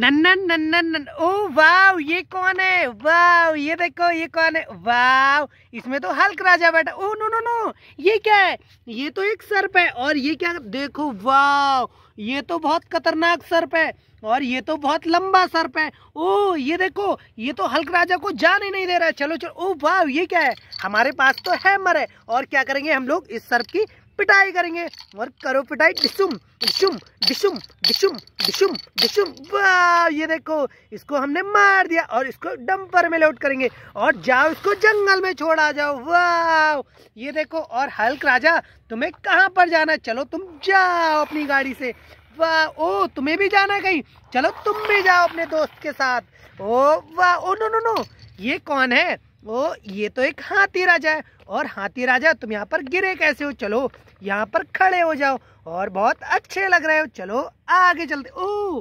नन्नन नन्नन none ओ वाव ये कौन है वाव ये देखो ये कौन है वाव इसमें तो हल्क राजा बैठा ओ नो नो नो ये क्या है ये तो एक सर्प है और ये क्या देखो वाव ये तो बहुत खतरनाक सर्प है और ये तो बहुत लंबा सर्प है ओ ये देखो ये तो हल्क राजा को जान ही नहीं दे रहा है चलो चलो ओ वाव ये क्या है हमारे पास तो हैमर है और क्या करेंगे हम लोग इस सर्प की पिटाई करेंगे और करो पिटाई डिशुम डिशुम डिशुम डिशुम डिशुम डिशुम वाह ये देखो इसको हमने मार दिया और इसको डंपर में लोड करेंगे और जाओ इसको जंगल में छोड़ा जाओ वाह ये देखो और हल्क राजा तुम्हें कहाँ पर जाना है चलो तुम जाओ अपनी गाड़ी से वाह ओ तुम्हें भी जाना कहीं चलो तुम भी जाओ अपने दोस्त के साथ ओ वाह ओ नो नो नो ये कौन है वो ये तो एक हाथी राजा है और हाथी राजा तुम यहाँ पर गिरे कैसे हो चलो यहाँ पर खड़े हो जाओ और बहुत अच्छे लग रहे हो चलो आगे चलते ओ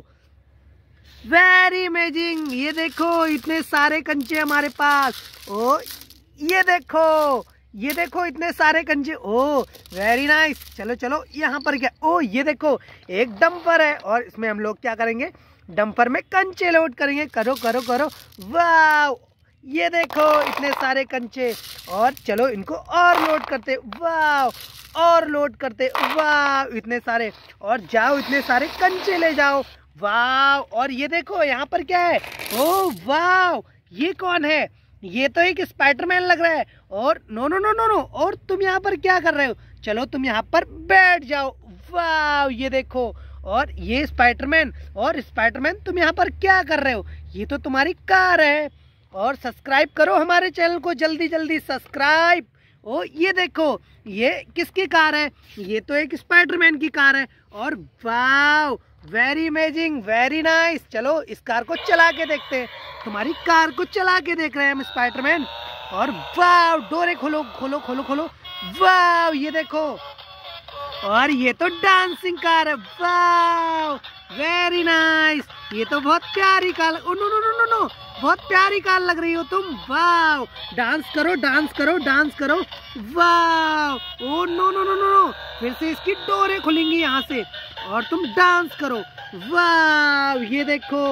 वेरी अमेजिंग ये देखो इतने सारे कंचे हमारे पास ओ ये देखो ये देखो इतने सारे कंचे ओ वेरी नाइस चलो चलो यहाँ पर क्या ओ ये देखो एक डम्पर है और इसमें हम लोग क्या करेंगे डम्पर में कंचे लोड करेंगे करो करो करो वाह ये देखो इतने सारे कंचे और चलो इनको और लोड करते वाह और लोड करते वाह इतने सारे और जाओ इतने सारे कंचे ले जाओ वाह और ये देखो यहाँ पर क्या है ओ वाह ये कौन है ये तो एक स्पाइडरमैन लग रहा है और no no no no no और तुम यहाँ पर क्या कर रहे हो चलो तुम यहाँ पर बैठ जाओ वाह ये देखो और ये स्पाइडरमैन और स्पाइडरमैन तुम यहाँ पर क्या कर रहे हो ये तो तुम्हारी कार है और सब्सक्राइब करो हमारे चैनल को जल्दी जल्दी सब्सक्राइब ओ ये देखो ये किसकी कार है ये तो एक स्पाइडरमैन की कार है और wow very amazing very nice चलो इस कार को चला के देखते हैं तुम्हारी कार को चला के देख रहे हैं हम स्पाइडरमैन और वाव डोरे खोलो खोलो खोलो खोलो वाव ये देखो और ये तो डांसिंग कार है वाव वेरी नाइस ये तो बहुत प्यारी काल no no no no no बहुत प्यारी काल लग रही हो तुम वाओ डांस करो डांस करो डांस करो wow oh no no no no no फिर से इसकी डोरे खुलेंगी यहाँ से और तुम डांस करो वाओ ये देखो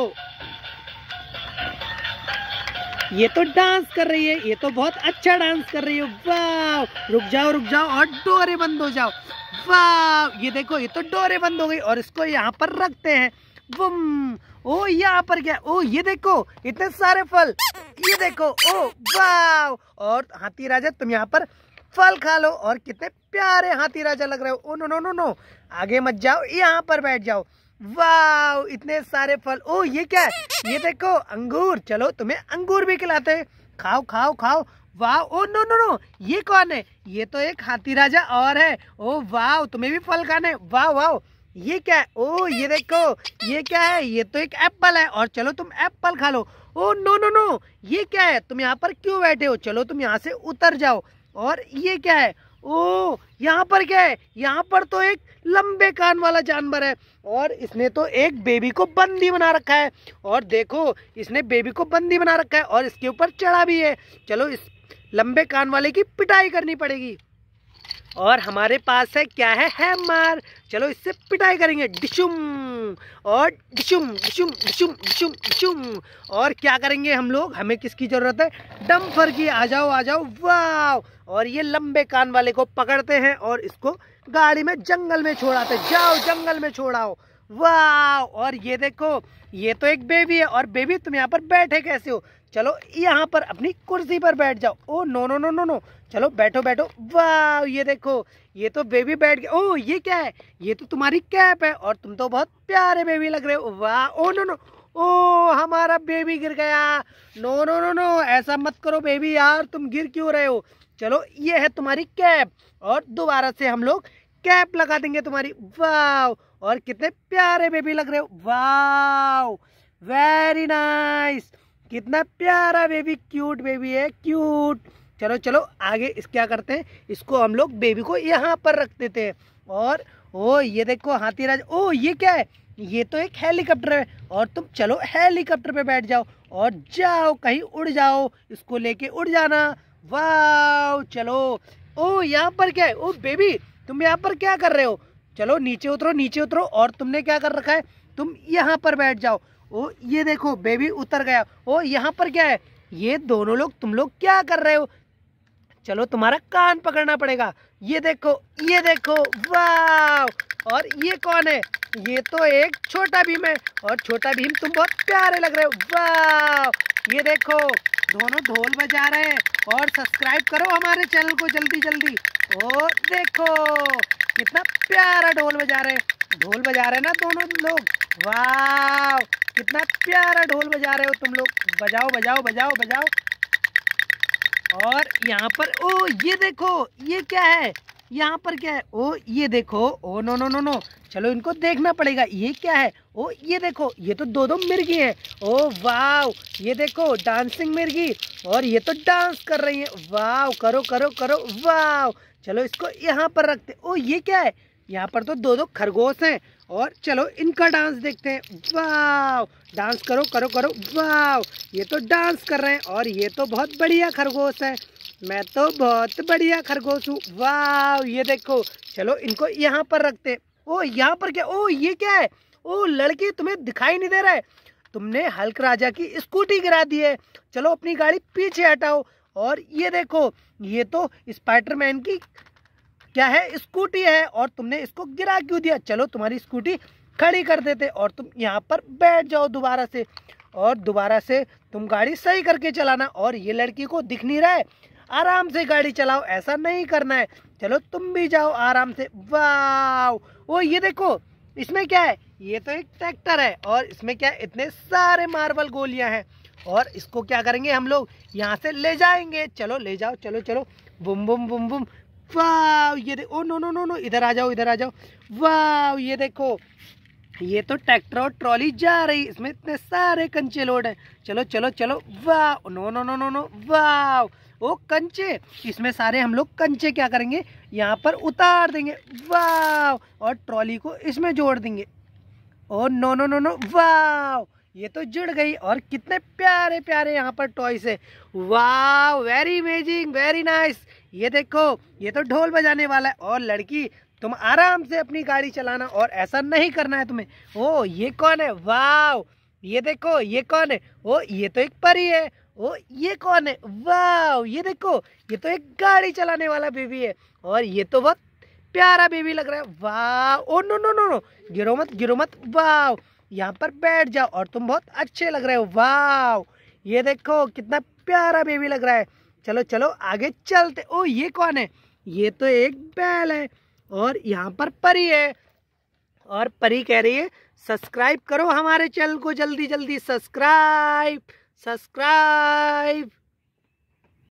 ये तो डांस कर रही है ये तो बहुत अच्छा डांस कर रही हो वाह रुक जाओ रुक जाओ और डोरे बंद हो जाओ वाह ये देखो ये तो डोरे बंद हो गई और इसको यहाँ पर रखते हैं बुम ओ यहाँ पर क्या ओ ये देखो इतने सारे फल ये देखो ओ वाह और हाथी राजा तुम यहाँ पर फल खा लो और कितने प्यारे हाथी राजा लग रहे हो oh no no no no आगे मत जाओ यहाँ पर बैठ जाओ वाह इतने सारे फल ओ ये क्या है ये देखो अंगूर चलो तुम्हें अंगूर भी खिलाते खाओ खाओ खाओ वाह ओ नो नो नो ये कौन है ये तो एक हाथी राजा और है ओ वाह तुम्हें भी फल खाने वाह वाह ये क्या है ओ ये देखो ये क्या है ये तो एक एप्पल है और चलो तुम एप्पल खा लो ओ नो नो नो ये क्या है तुम यहाँ पर क्यों बैठे हो चलो तुम यहाँ से उतर जाओ और ये क्या है ओ यहाँ पर क्या है यहाँ पर तो एक लंबे कान वाला जानवर है और इसने तो एक बेबी को बंदी बना रखा है और देखो इसने बेबी को बंदी बना रखा है और इसके ऊपर चढ़ा भी है चलो इस लंबे कान वाले की पिटाई करनी पड़ेगी और हमारे पास है क्या है हैमर चलो इससे पिटाई करेंगे डिशुम और डिशुम डिशुम डिशुम डिशुम डिशुम और क्या करेंगे हम लोग हमें किसकी ज़रूरत है डम्फर की आ जाओ आ जाओ वाह और ये लंबे कान वाले को पकड़ते हैं और इसको गाड़ी में जंगल में छोड़ाते जाओ जंगल में छोड़ाओ वाह और ये देखो ये तो एक बेबी है और बेबी तुम यहाँ पर बैठे कैसे हो चलो यहाँ पर अपनी कुर्सी पर बैठ जाओ oh no no no no no चलो बैठो बैठो वाह ये देखो ये तो बेबी बैठ गया ओ ये क्या है ये तो तुम्हारी कैप है और तुम तो बहुत प्यारे बेबी लग रहे हो वाह ओ नो नो ओ हमारा बेबी गिर गया नो नो नो नो ऐसा मत करो बेबी यार तुम गिर क्यों रहे हो चलो ये है तुम्हारी कैप और दोबारा से हम लोग कैप लगा देंगे तुम्हारी वाह और कितने प्यारे बेबी लग रहे हो वाओ वेरी नाइस कितना प्यारा बेबी क्यूट बेबी है क्यूट चलो चलो आगे इस क्या करते हैं इसको हम लोग बेबी को यहाँ पर रख देते हैं और ओ ये देखो हाथी राज ओ ये क्या है ये तो एक हेलीकॉप्टर है और तुम चलो हेलीकॉप्टर पे बैठ जाओ और जाओ कहीं उड़ जाओ इसको लेके उड़ जाना वाह चलो ओ यहाँ पर क्या है ओ बेबी तुम यहाँ पर क्या कर रहे हो चलो नीचे उतरो नीचे उतरो और तुमने क्या कर रखा है तुम यहाँ पर बैठ जाओ ओ ये देखो बेबी उतर गया ओ यहाँ पर क्या है ये दोनों लोग तुम लोग क्या कर रहे हो चलो तुम्हारा कान पकड़ना पड़ेगा ये देखो ये देखो वाह और ये कौन है ये तो एक छोटा भीम है और छोटा भीम तुम बहुत प्यारे लग रहे हो वाह ये देखो दोनों ढोल बजा रहे हैं और सब्सक्राइब करो हमारे चैनल को जल्दी जल्दी ओ देखो कितना प्यारा ढोल बजा रहे ढोल बजा रहे ना दोनों लोग वाह कितना प्यारा ढोल बजा रहे हो तुम लोग बजाओ बजाओ बजाओ बजाओ और यहाँ पर ओ ये देखो ये क्या है यहाँ पर क्या है ओ ये देखो oh no no no no चलो इनको देखना पड़ेगा ये क्या है ओ ये देखो ये तो दो दो मिर्गी है ओ वाह ये देखो डांसिंग मिर्गी और ये तो डांस कर रही है वाव करो करो करो वाव चलो इसको यहाँ पर रखते ओ ये क्या है यहाँ पर तो दो दो खरगोश हैं और चलो इनका डांस देखते हैं वाह डांस करो करो करो वाह ये तो डांस कर रहे हैं और ये तो बहुत बढ़िया खरगोश है मैं तो बहुत बढ़िया खरगोश हूँ वाह ये देखो चलो इनको यहाँ पर रखते ओ यहाँ पर क्या ओ ये क्या है ओ लड़की तुम्हें दिखाई नहीं दे रहा है तुमने हल्क राजा की स्कूटी गिरा दी है चलो अपनी गाड़ी पीछे हटाओ और ये देखो ये तो स्पाइडरमैन की क्या है स्कूटी है और तुमने इसको गिरा क्यों दिया चलो तुम्हारी स्कूटी खड़ी कर देते और तुम यहाँ पर बैठ जाओ दोबारा से और दोबारा से तुम गाड़ी सही करके चलाना और ये लड़की को दिख नहीं रहा है आराम से गाड़ी चलाओ ऐसा नहीं करना है चलो तुम भी जाओ आराम से वाह ओ ये देखो इसमें क्या है ये तो एक ट्रैक्टर है और इसमें क्या है इतने सारे मार्बल गोलियां हैं और इसको क्या करेंगे हम लोग यहाँ से ले जाएंगे चलो ले जाओ चलो चलो बुम बुम बुम बुम वाह ये oh no no no no इधर आ जाओ इधर आ जाओ वाह ये देखो ये तो ट्रैक्टर और ट्रॉली जा रही इसमें इतने सारे कंचे लोड हैं चलो चलो चलो वाह no no no no no वाह ओ कंचे इसमें सारे हम लोग कंचे क्या करेंगे यहाँ पर उतार देंगे वाह और ट्रॉली को इसमें जोड़ देंगे oh no no no no वाह ये तो जुड़ गई और कितने प्यारे प्यारे यहाँ पर टॉयस है वाह वेरी अमेजिंग वेरी नाइस ये देखो ये तो ढोल बजाने वाला है और लड़की तुम आराम से अपनी गाड़ी चलाना और ऐसा नहीं करना है तुम्हें ओ ये कौन है वाह ये देखो ये कौन है ओ ये तो एक परी है ओ ये कौन है वाह ये देखो ये तो एक गाड़ी चलाने वाला बेबी है और ये तो बहुत प्यारा बेबी लग रहा है वाह oh no no no no गिरो मत गिरो मत वाह यहाँ पर बैठ जाओ और तुम बहुत अच्छे लग रहे हो वाह ये देखो कितना प्यारा बेबी लग रहा है चलो चलो आगे चलते ओ ये कौन है ये तो एक बैल है और यहाँ पर परी है और परी कह रही है सब्सक्राइब करो हमारे चैनल को जल्दी जल्दी सब्सक्राइब सब्सक्राइब